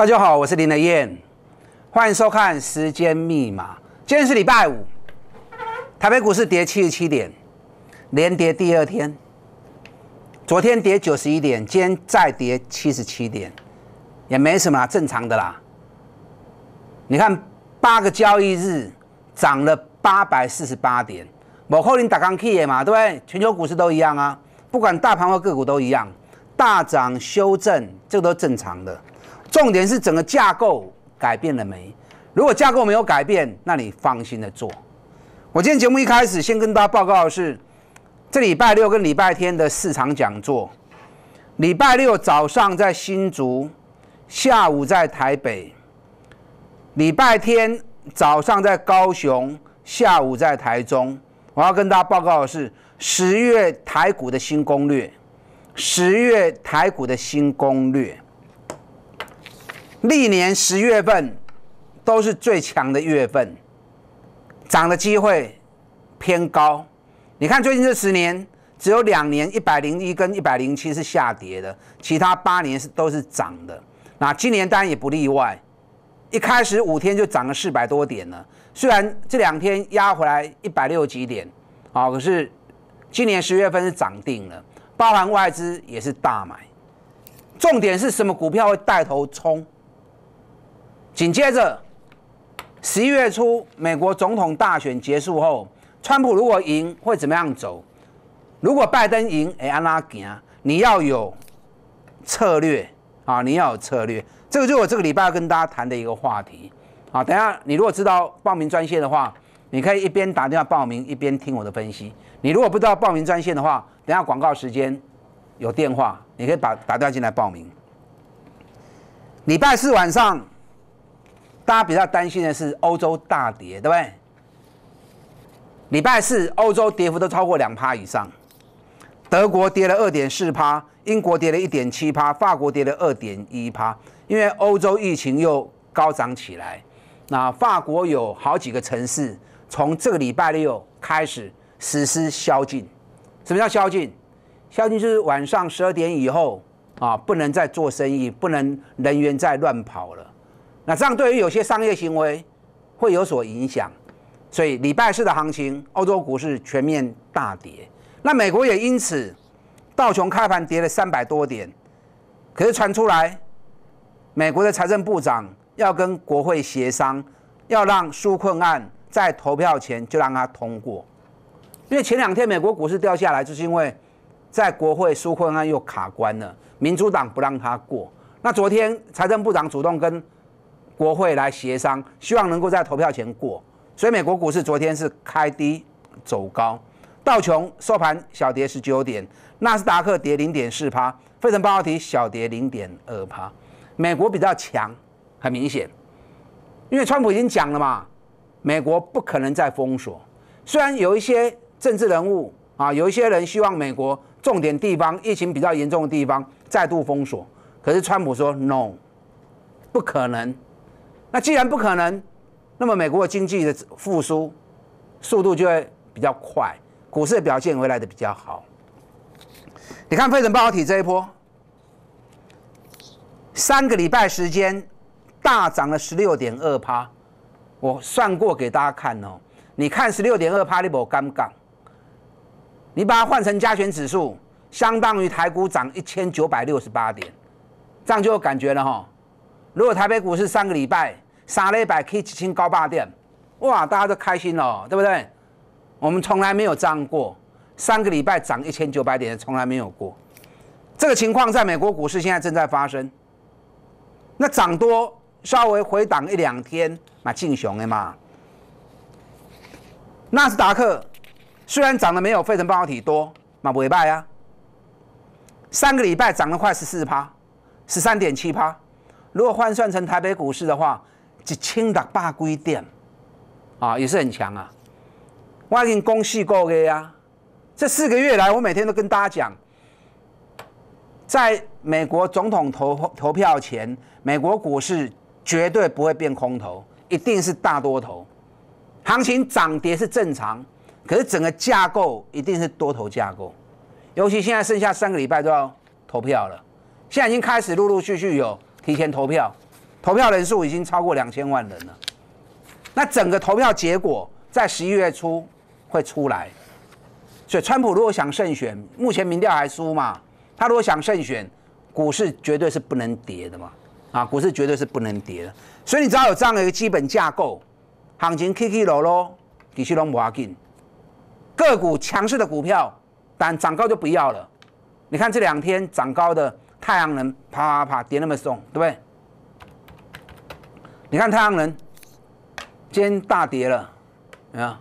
大家好，我是林德燕，欢迎收看《时间密码》。今天是礼拜五，台北股市跌七十七点，连跌第二天。昨天跌九十一点，今天再跌七十七点，也没什么，正常的啦。你看，八个交易日涨了八百四十八点，某后林打刚 K 嘛，对不对？全球股市都一样啊，不管大盘或个股都一样，大涨修正，这都正常的。重点是整个架构改变了没？如果架构没有改变，那你放心的做。我今天节目一开始先跟大家报告的是，这礼拜六跟礼拜天的市场讲座。礼拜六早上在新竹，下午在台北；礼拜天早上在高雄，下午在台中。我要跟大家报告的是，十月台股的新攻略，十月台股的新攻略。历年十月份都是最强的月份，涨的机会偏高。你看最近这十年只有两年一百零一跟一百零七是下跌的，其他八年是都是涨的。那今年当然也不例外，一开始五天就涨了四百多点了。虽然这两天压回来一百六几点啊，可是今年十月份是涨定了。包含外资也是大买，重点是什么股票会带头冲？紧接着，十一月初美国总统大选结束后，川普如果赢会怎么样走？如果拜登赢，哎，安拉你你要有策略啊，你要有策略。这个就是我这个礼拜要跟大家谈的一个话题啊。等下你如果知道报名专线的话，你可以一边打电话报名一边听我的分析。你如果不知道报名专线的话，等下广告时间有电话，你可以打打电话进来报名。礼拜四晚上。大家比较担心的是欧洲大跌，对不对？礼拜四欧洲跌幅都超过两趴以上，德国跌了二点四趴，英国跌了一点七趴，法国跌了二点一趴，因为欧洲疫情又高涨起来。那法国有好几个城市从这个礼拜六开始实施宵禁。什么叫宵禁？宵禁就是晚上十二点以后啊，不能再做生意，不能人员再乱跑了。那这样对于有些商业行为会有所影响，所以礼拜四的行情，欧洲股市全面大跌。那美国也因此道琼开盘跌了三百多点。可是传出来，美国的财政部长要跟国会协商，要让纾困案在投票前就让它通过。因为前两天美国股市掉下来，就是因为在国会纾困案又卡关了，民主党不让它过。那昨天财政部长主动跟国会来协商，希望能够在投票前过。所以美国股市昨天是开低走高，道琼收盘小跌十九点，纳斯达克跌零点四趴，费城半导体小跌零点二趴。美国比较强，很明显，因为川普已经讲了嘛，美国不可能再封锁。虽然有一些政治人物啊，有一些人希望美国重点地方疫情比较严重的地方再度封锁，可是川普说 no，不可能。那既然不可能，那么美国的经济的复苏速度就会比较快，股市的表现回来的比较好。你看费城半导体这一波，三个礼拜时间大涨了十六点二趴，我算过给大家看哦。你看十六点二趴你波尴尬？你把它换成加权指数，相当于台股涨一千九百六十八点，这样就有感觉了哈。如果台北股市三个礼拜杀了一百，可以起新高八点，哇，大家都开心了，对不对？我们从来没有这样过，三个礼拜涨一千九百点从来没有过。这个情况在美国股市现在正在发生。那涨多稍微回档一两天，那进熊哎嘛，纳斯达克虽然涨得没有费城半导体多，那不会败啊，三个礼拜涨了快十四趴，十三点七趴。如果换算成台北股市的话，一千六百几点，啊，也是很强啊。我已经恭喜过位呀，这四个月来，我每天都跟大家讲，在美国总统投投票前，美国股市绝对不会变空头，一定是大多头。行情涨跌是正常，可是整个架构一定是多头架构。尤其现在剩下三个礼拜就要投票了，现在已经开始陆陆续续有。提前投票，投票人数已经超过两千万人了。那整个投票结果在十一月初会出来，所以川普如果想胜选，目前民调还输嘛？他如果想胜选，股市绝对是不能跌的嘛！啊，股市绝对是不能跌的。所以你只要有这样的一个基本架构，行情 K K 楼 o 咯，必须拢摩紧。个股强势的股票，但涨高就不要了。你看这两天涨高的。太阳能啪啪啪跌那么凶，对不对？你看太阳能今天大跌了，啊，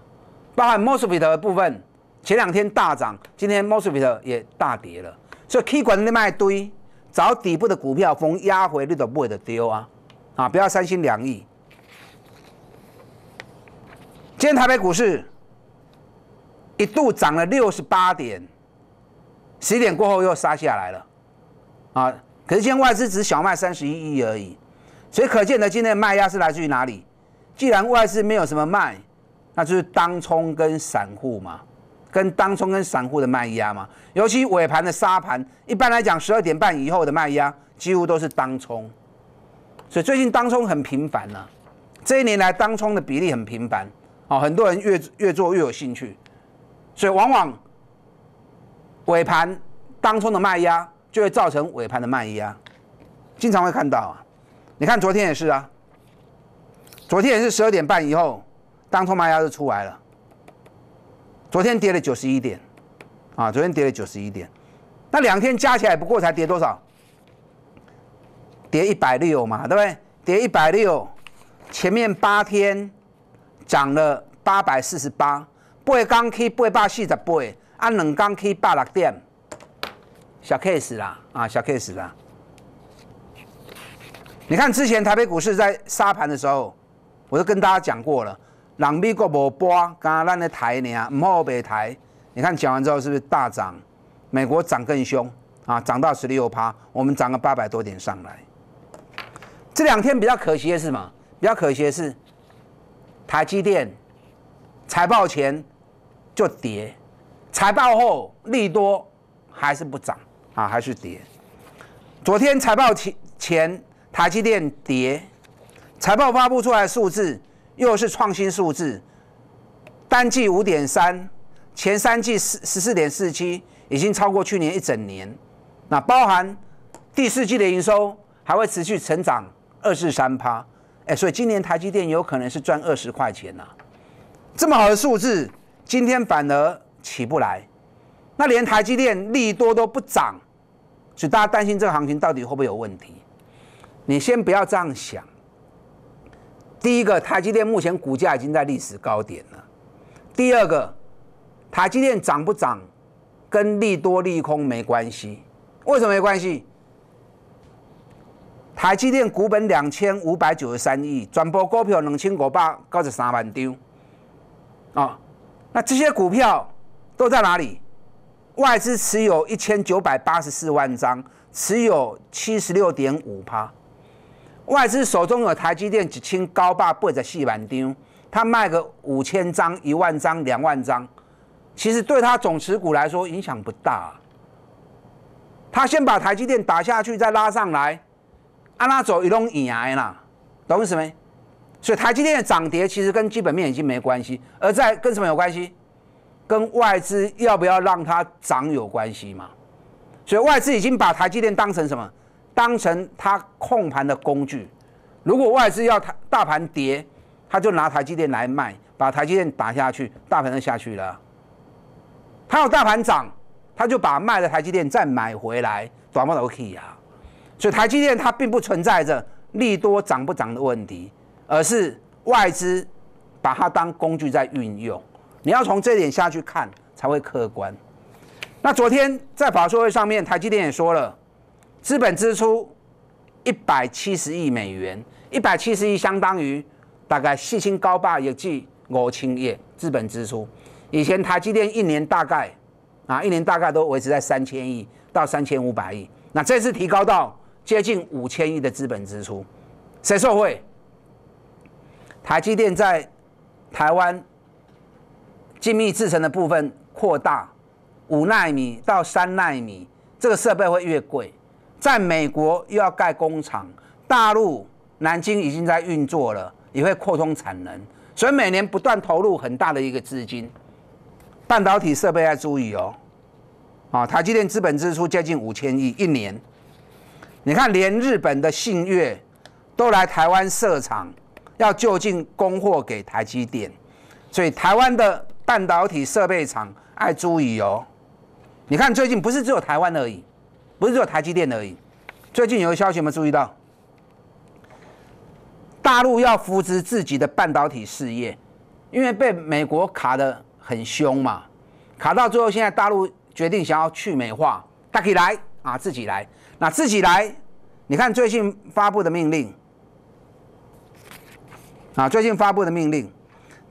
包含 m o s f e t 的部分，前两天大涨，今天 m o s f e t 也大跌了，所以 k e 管的那卖堆找底部的股票，逢压回你都不位的丢啊，啊，不要三心两意。今天台北股市一度涨了六十八点，十点过后又杀下来了。啊，可是现在外资只小卖三十一亿而已，所以可见的今天的卖压是来自于哪里？既然外资没有什么卖，那就是当冲跟散户嘛，跟当冲跟散户的卖压嘛。尤其尾盘的杀盘，一般来讲十二点半以后的卖压几乎都是当冲，所以最近当冲很频繁呢。这一年来当冲的比例很频繁，啊，很多人越越做越有兴趣，所以往往尾盘当冲的卖压。就会造成尾盘的卖压，经常会看到啊。你看昨天也是啊，昨天也是十二点半以后，当头卖压就出来了。昨天跌了九十一点，啊，昨天跌了九十一点，那两天加起来不过才跌多少？跌一百六嘛，对不对？跌一百六，前面八天涨了八百四十八，八天起八百四十八，按两天起八六点。小 case 啦，啊，小 case 啦。你看之前台北股市在沙盘的时候，我都跟大家讲过了，让美国无波，刚咱的台呢，唔好白你看讲完之后是不是大涨？美国涨更凶啊，涨到十六趴，我们涨个八百多点上来。这两天比较可惜的是什么？比较可惜的是台积电财报前就跌，财报后利多还是不涨。啊，还是跌。昨天财报前前，台积电跌，财报发布出来的数字又是创新数字，单季五点三，前三季十十四点四七，已经超过去年一整年。那包含第四季的营收还会持续成长二至三趴。哎，所以今年台积电有可能是赚二十块钱啊。这么好的数字，今天反而起不来。那连台积电利多都不涨。所以大家担心这个行情到底会不会有问题？你先不要这样想。第一个，台积电目前股价已经在历史高点了。第二个，台积电涨不涨，跟利多利空没关系。为什么没关系？台积电股本两千五百九十三亿，转播股票两千五百九十三万张。啊，那这些股票都在哪里？外资持有一千九百八十四万张，持有七十六点五帕。外资手中有台积电几千高把或者细板张，他卖个五千张、一万张、两万张，其实对他总持股来说影响不大。他先把台积电打下去，再拉上来，拉走一笼来啦，懂我意思没？所以台积电的涨跌其实跟基本面已经没关系，而在跟什么有关系？跟外资要不要让它涨有关系嘛？所以外资已经把台积电当成什么？当成它控盘的工具。如果外资要台大盘跌，他就拿台积电来卖，把台积电打下去，大盘就下去了。他有大盘涨，他就把卖的台积电再买回来，短不都可以啊。所以台积电它并不存在着利多涨不涨的问题，而是外资把它当工具在运用。你要从这点下去看才会客观。那昨天在法说会上面，台积电也说了，资本支出一百七十亿美元，一百七十亿相当于大概四千高坝也绩五千亿资本支出。以前台积电一年大概啊一年大概都维持在三千亿到三千五百亿，那这次提高到接近五千亿的资本支出，谁受惠？台积电在台湾。精密制成的部分扩大五纳米到三纳米，这个设备会越贵。在美国又要盖工厂，大陆南京已经在运作了，也会扩充产能，所以每年不断投入很大的一个资金。半导体设备要注意哦，啊，台积电资本支出接近五千亿一年。你看，连日本的信越都来台湾设厂，要就近供货给台积电，所以台湾的。半导体设备厂爱租油，你看最近不是只有台湾而已，不是只有台积电而已。最近有个消息，有没有注意到？大陆要扶持自己的半导体事业，因为被美国卡的很凶嘛，卡到最后，现在大陆决定想要去美化，可以来啊，自己来。那自己来，你看最近发布的命令啊，最近发布的命令。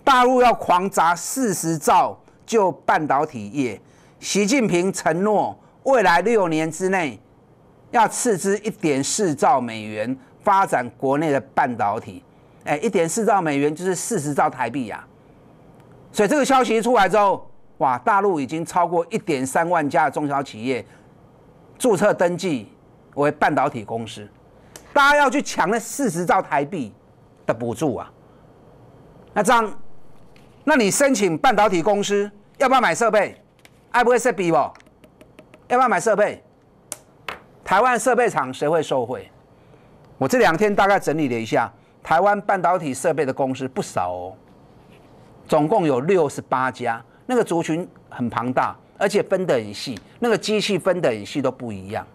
大陆要狂砸四十兆就半导体业，习近平承诺未来六年之内要斥资一点四兆美元发展国内的半导体。哎，一点四兆美元就是四十兆台币呀。所以这个消息一出来之后，哇，大陆已经超过一点三万家中小企业注册登记为半导体公司，大家要去抢那四十兆台币的补助啊。那这样。那你申请半导体公司要不要买设备？I 不会设备我要不要买设备？台湾设备厂谁会受贿？我这两天大概整理了一下，台湾半导体设备的公司不少哦，总共有六十八家，那个族群很庞大，而且分得很细，那个机器分得很细都不一样，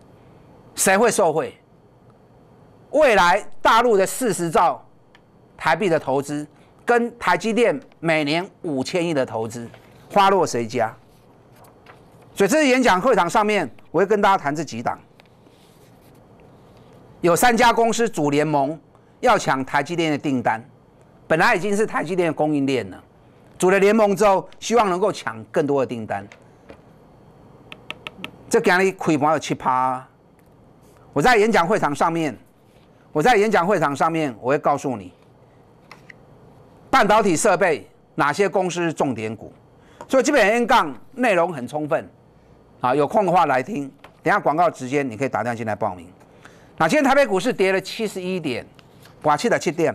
谁会受贿？未来大陆的四十兆台币的投资。跟台积电每年五千亿的投资花落谁家？所以这次演讲会场上面，我会跟大家谈这几档。有三家公司组联盟，要抢台积电的订单，本来已经是台积电的供应链了，组了联盟之后，希望能够抢更多的订单。这给你开盘有七趴。我在演讲会场上面，我在演讲会场上面，我会告诉你。半导体设备哪些公司是重点股？所以基本 N 杠内容很充分，啊，有空的话来听。等下广告时间你可以打电话进来报名。那今天台北股市跌了七十一点，哇，七的七点。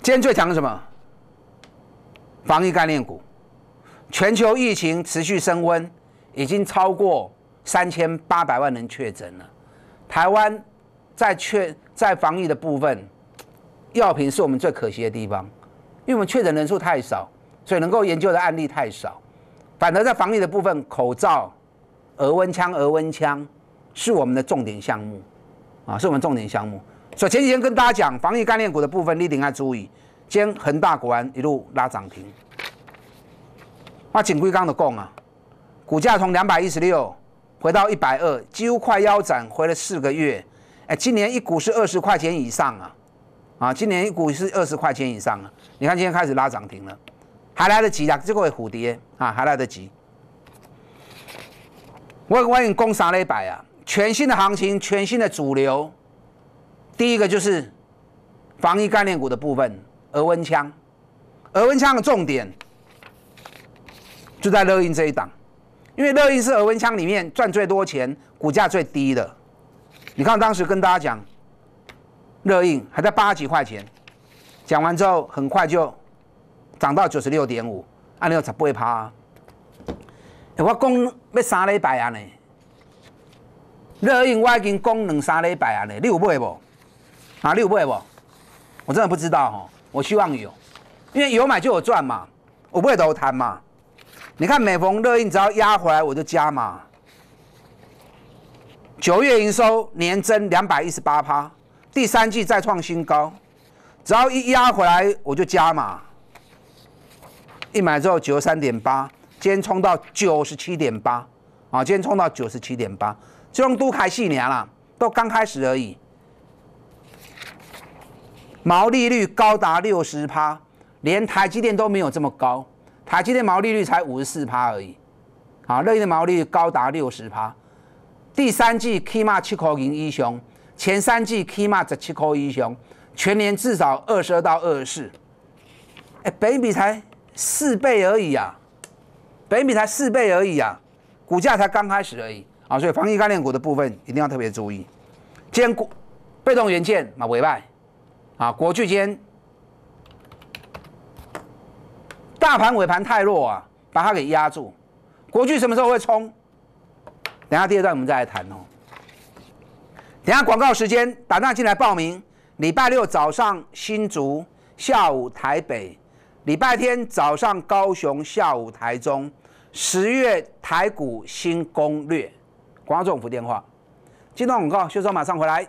今天最强的什么？防疫概念股。全球疫情持续升温，已经超过三千八百万人确诊了。台湾在确在防疫的部分。药品是我们最可惜的地方，因为我们确诊人数太少，所以能够研究的案例太少。反而在防疫的部分，口罩、额温枪、额温枪是我们的重点项目，啊，是我们重点项目。所以前几天跟大家讲防疫概念股的部分，你一定要注意。今天恒大果然一路拉涨停。那景辉刚的供啊，股价从两百一十六回到一百二，几乎快腰斩，回了四个月。哎，今年一股是二十块钱以上啊。啊，今年一股是二十块钱以上了。你看今天开始拉涨停了，还来得及啊？这个会虎跌啊，还来得及？我我已你攻啥一百啊？全新的行情，全新的主流。第一个就是防疫概念股的部分，额温枪。额温枪的重点就在乐音这一档，因为乐音是额温枪里面赚最多钱、股价最低的。你看当时跟大家讲。热映还在八十几块钱，讲完之后很快就涨到九十六点五，按六十不会趴。我讲要三礼拜啊呢，热映我已经讲两三礼拜啊呢，你有买不？啊，你有买不？我真的不知道哦，我希望有，因为有买就有赚嘛，我不会都谈嘛。你看每逢热映只要压回来我就加嘛，九月营收年增两百一十八趴。第三季再创新高，只要一压回来我就加码，一买之后九十三点八，今天冲到九十七点八，啊，今天冲到九十七点八，这都开四年了，都刚开始而已。毛利率高达六十趴，连台积电都没有这么高，台积电毛利率才五十四趴而已，啊，乐金的毛利率高达六十趴，第三季开卖七颗银一雄。前三季起码十七颗英雄，全年至少二十二到二十四。哎，北比才四倍而已啊，北比才四倍而已啊，股价才刚开始而已啊，所以防疫概念股的部分一定要特别注意。兼股，被动元件嘛，委外啊，国巨间大盘尾盘太弱啊，把它给压住。国巨什么时候会冲？等下第二段我们再来谈哦。等下广告时间，打电话进来报名。礼拜六早上新竹，下午台北；礼拜天早上高雄，下午台中。十月台股新攻略，广政福电话。接段广告秀说，马上回来。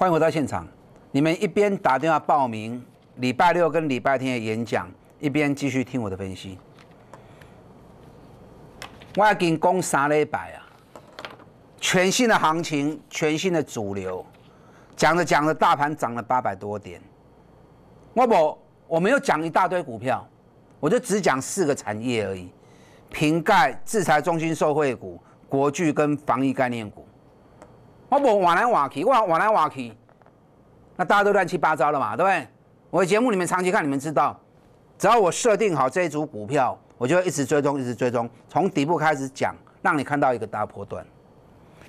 欢迎回到现场，你们一边打电话报名礼拜六跟礼拜天的演讲，一边继续听我的分析。我已经攻三礼拜啊，全新的行情，全新的主流，讲着讲着大盘涨了八百多点。我不，我没有讲一大堆股票，我就只讲四个产业而已：瓶盖、制裁、中心、受惠股、国巨跟防疫概念股。我不玩来玩去，我玩来玩去，那大家都乱七八糟了嘛，对不对？我的节目里面长期看，你们知道，只要我设定好这一组股票，我就一直追踪，一直追踪，从底部开始讲，让你看到一个大波段。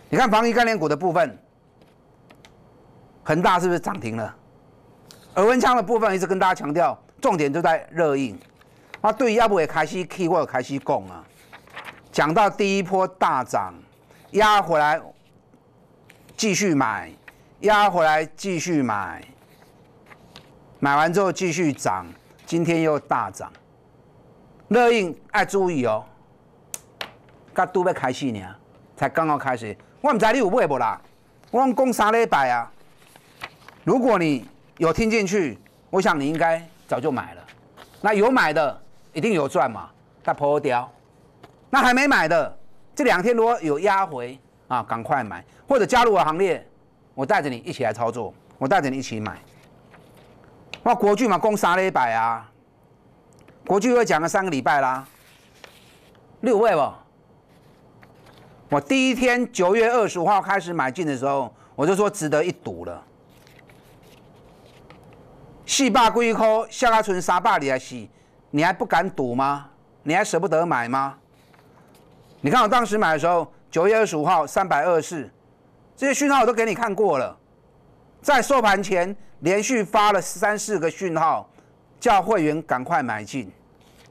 你看防疫概念股的部分，恒大是不是涨停了？耳温枪的部分一直跟大家强调，重点就在热映。那对于要不也开西 K，e y 或者开西 G 啊，讲到第一波大涨，压回来。继续买，压回来继续买，买完之后继续涨，今天又大涨。那印爱注意哦，刚都要开始呢，才刚刚开始。我唔知道你有买无啦，我讲讲三礼拜啊。如果你有听进去，我想你应该早就买了。那有买的一定有赚嘛，再抛掉。那还没买的，这两天如果有压回。啊，赶快买，或者加入我行列，我带着你一起来操作，我带着你一起买。那国巨嘛，攻三一百啊，国巨又讲了三个礼拜啦，六位不？我第一天九月二十五号开始买进的时候，我就说值得一赌了。四霸故一抠，下拉村沙霸里来洗，你还不敢赌吗？你还舍不得买吗？你看我当时买的时候。九月二十五号三百二十四，这些讯号我都给你看过了，在收盘前连续发了三四个讯号，叫会员赶快买进，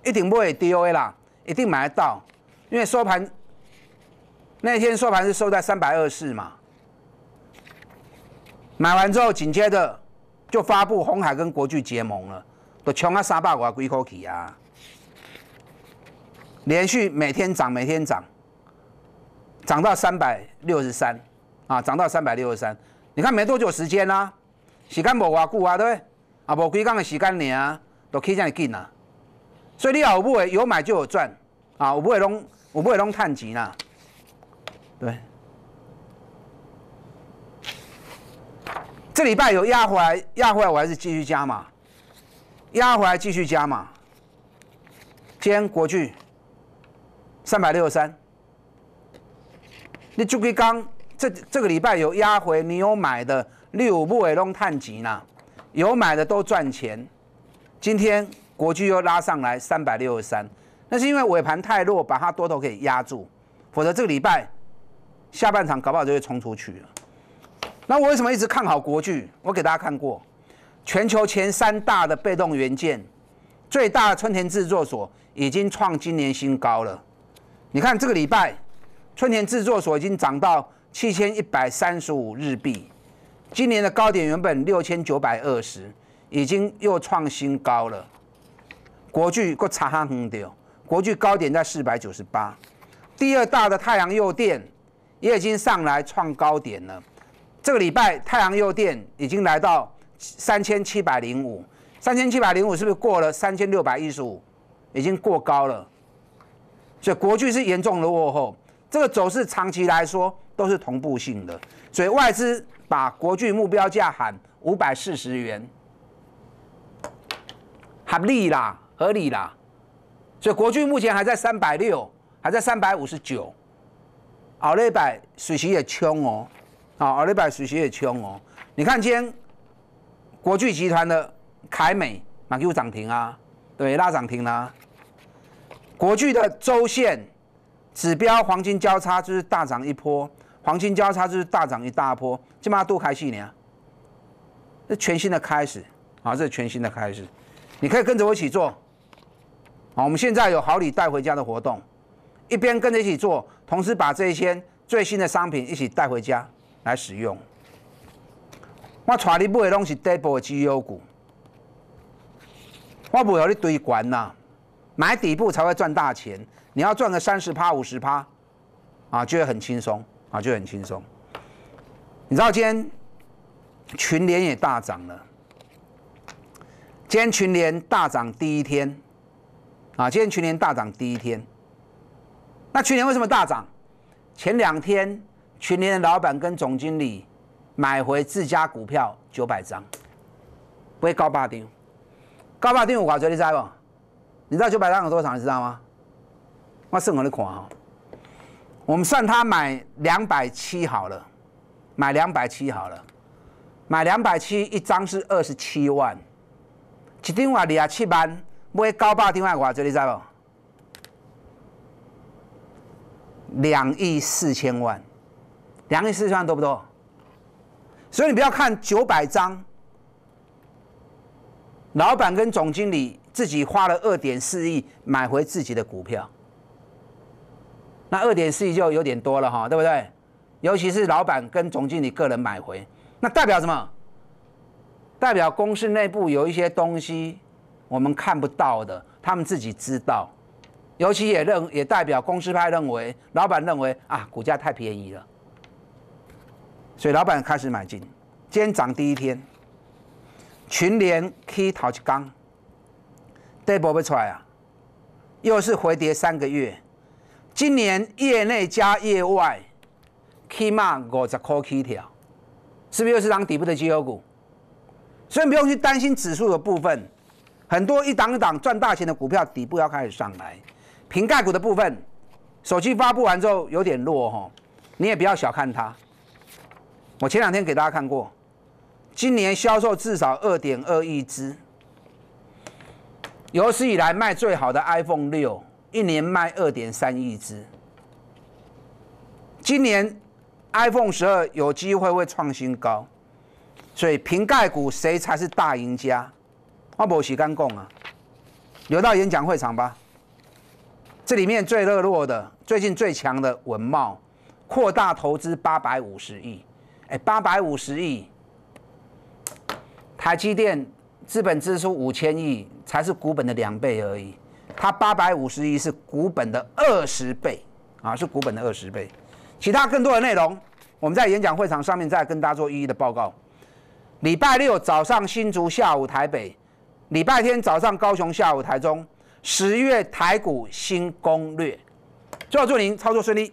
一定不会 D 跌 A 啦，一定买得到，因为收盘那天收盘是收在三百二十四嘛。买完之后紧接着就发布红海跟国巨结盟了，都穷啊百五啊几壳器啊，连续每天涨每天涨。涨到三百六十三，啊，涨到三百六十三。你看没多久时间啊，时间净啊，久啊，对不对？啊，没归杠的时间净啊，都去这样进啊。所以你要我不会有买就有赚，啊，我不会弄，我不会弄探钱啦。对。这礼拜有压回来，压回来我还是继续加嘛，压回来继续加嘛。今天国巨，三百六十三。你就可刚这这个礼拜有压回，你有买的六五不尾龙探集呢，有买的都赚钱。今天国巨又拉上来三百六十三，那是因为尾盘太弱，把它多头给压住，否则这个礼拜下半场搞不好就会冲出去了。那我为什么一直看好国巨？我给大家看过，全球前三大的被动元件，最大的春田制作所已经创今年新高了。你看这个礼拜。春田制作所已经涨到七千一百三十五日币，今年的高点原本六千九百二十，已经又创新高了。国巨过查看很久，国巨高点在四百九十八，第二大的太阳诱电也已经上来创高点了。这个礼拜太阳诱电已经来到三千七百零五，三千七百零五是不是过了三千六百一十五？已经过高了，所以国巨是严重的落后。这个走势长期来说都是同步性的，所以外资把国巨目标价喊五百四十元，合理啦，合理啦。所以国巨目前还在三百六，还在三百五十九。奥利百水席也冲哦，啊，奥利百水席也冲哦。你看今天国巨集团的凯美哪股涨停啊？对，拉涨停啦。国巨的周线。指标黄金交叉就是大涨一波，黄金交叉就是大涨一大波，起码多开几年，这全新的开始啊！这全新的开始，你可以跟着我一起做，啊，我们现在有好礼带回家的活动，一边跟着一起做，同时把这一些最新的商品一起带回家来使用。我传你买的东西，double 的绩优股，我不要你堆关呐。买底部才会赚大钱，你要赚个三十趴、五十趴，啊，就会很轻松，啊，就很轻松。你知道今天群联也大涨了，今天群联大涨第一天，啊，今天群联大涨第一天。那去年为什么大涨？前两天群联的老板跟总经理买回自家股票九百张，不会高八定，高八定我告诉你在不？你知道九百张有多少？你知道吗？我算我的款哈。我们算他买两百七好了，买两百七好了，买两百七一张是二十七万，一张话二十七万，买高八张啊，我这里知不？两亿四千万，两亿四千万多不多？所以你不要看九百张，老板跟总经理。自己花了二点四亿买回自己的股票，那二点四亿就有点多了哈，对不对？尤其是老板跟总经理个人买回，那代表什么？代表公司内部有一些东西我们看不到的，他们自己知道，尤其也认也代表公司派认为，老板认为啊股价太便宜了，所以老板开始买进。今天涨第一天，群联 Key Touch 刚。这波不出来啊，又是回跌三个月。今年业内加业外起码五十 k K 条，是不是又是当底部的绩优股？所以不用去担心指数的部分，很多一档一档赚大钱的股票底部要开始上来。瓶盖股的部分，手机发布完之后有点弱哈，你也不要小看它。我前两天给大家看过，今年销售至少二点二亿只。有史以来卖最好的 iPhone 六，一年卖二点三亿只。今年 iPhone 十二有机会会创新高，所以瓶盖股谁才是大赢家？我伯时间讲啊，留到演讲会场吧。这里面最热络的，最近最强的文茂扩大投资八百五十亿，哎，八百五十亿，台积电。资本支出五千亿才是股本的两倍而已，它八百五十亿是股本的二十倍啊，是股本的二十倍。其他更多的内容，我们在演讲会场上面再跟大家做一一的报告。礼拜六早上新竹，下午台北；礼拜天早上高雄，下午台中。十月台股新攻略，最后祝您操作顺利。